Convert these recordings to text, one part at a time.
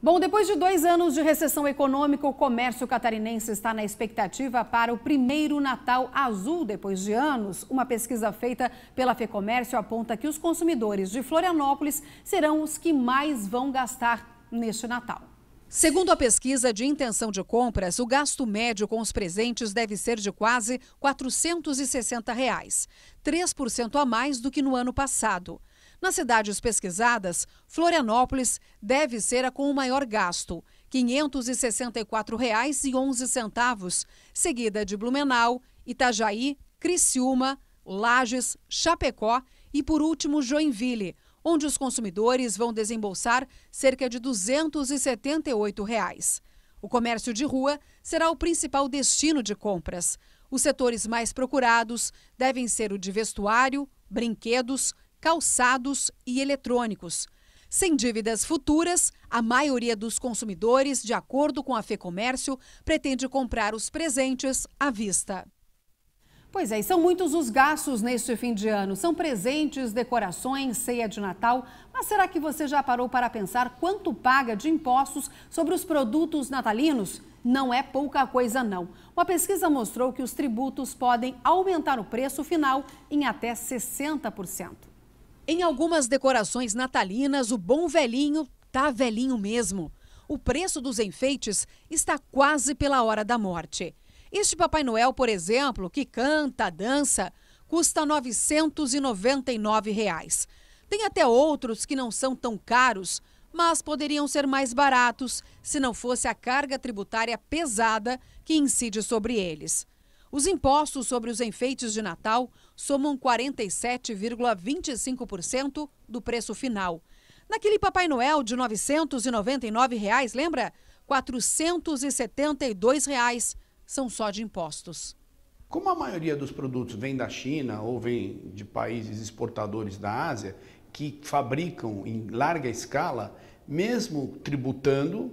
Bom, depois de dois anos de recessão econômica, o comércio catarinense está na expectativa para o primeiro Natal azul depois de anos. Uma pesquisa feita pela FEComércio aponta que os consumidores de Florianópolis serão os que mais vão gastar neste Natal. Segundo a pesquisa de intenção de compras, o gasto médio com os presentes deve ser de quase R$ 460, reais, 3% a mais do que no ano passado. Nas cidades pesquisadas, Florianópolis deve ser a com o maior gasto, R$ 564,11, seguida de Blumenau, Itajaí, Criciúma, Lages, Chapecó e, por último, Joinville, onde os consumidores vão desembolsar cerca de R$ 278. Reais. O comércio de rua será o principal destino de compras. Os setores mais procurados devem ser o de vestuário, brinquedos, calçados e eletrônicos. Sem dívidas futuras, a maioria dos consumidores, de acordo com a FEComércio, pretende comprar os presentes à vista. Pois é, e são muitos os gastos neste fim de ano. São presentes, decorações, ceia de Natal. Mas será que você já parou para pensar quanto paga de impostos sobre os produtos natalinos? Não é pouca coisa, não. Uma pesquisa mostrou que os tributos podem aumentar o preço final em até 60%. Em algumas decorações natalinas, o bom velhinho tá velhinho mesmo. O preço dos enfeites está quase pela hora da morte. Este Papai Noel, por exemplo, que canta, dança, custa R$ 999. Reais. Tem até outros que não são tão caros, mas poderiam ser mais baratos se não fosse a carga tributária pesada que incide sobre eles. Os impostos sobre os enfeites de Natal somam 47,25% do preço final. Naquele Papai Noel de R$ 999, reais, lembra? R$ 472 reais são só de impostos. Como a maioria dos produtos vem da China ou vem de países exportadores da Ásia, que fabricam em larga escala, mesmo tributando,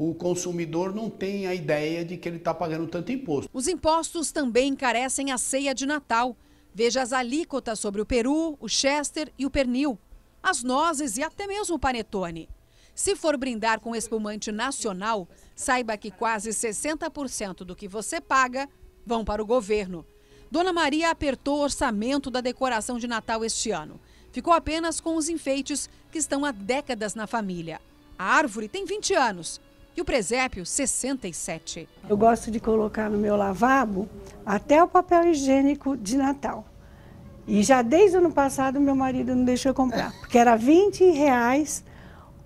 o consumidor não tem a ideia de que ele está pagando tanto imposto. Os impostos também encarecem a ceia de Natal. Veja as alíquotas sobre o peru, o chester e o pernil, as nozes e até mesmo o panetone. Se for brindar com espumante nacional, saiba que quase 60% do que você paga vão para o governo. Dona Maria apertou o orçamento da decoração de Natal este ano. Ficou apenas com os enfeites que estão há décadas na família. A árvore tem 20 anos e o presépio 67. Eu gosto de colocar no meu lavabo até o papel higiênico de Natal. E já desde o ano passado meu marido não deixou comprar, porque era 20 reais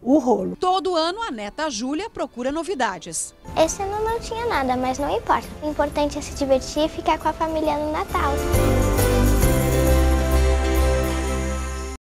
o rolo. Todo ano a neta Júlia procura novidades. Esse ano não tinha nada, mas não importa. O importante é se divertir e ficar com a família no Natal.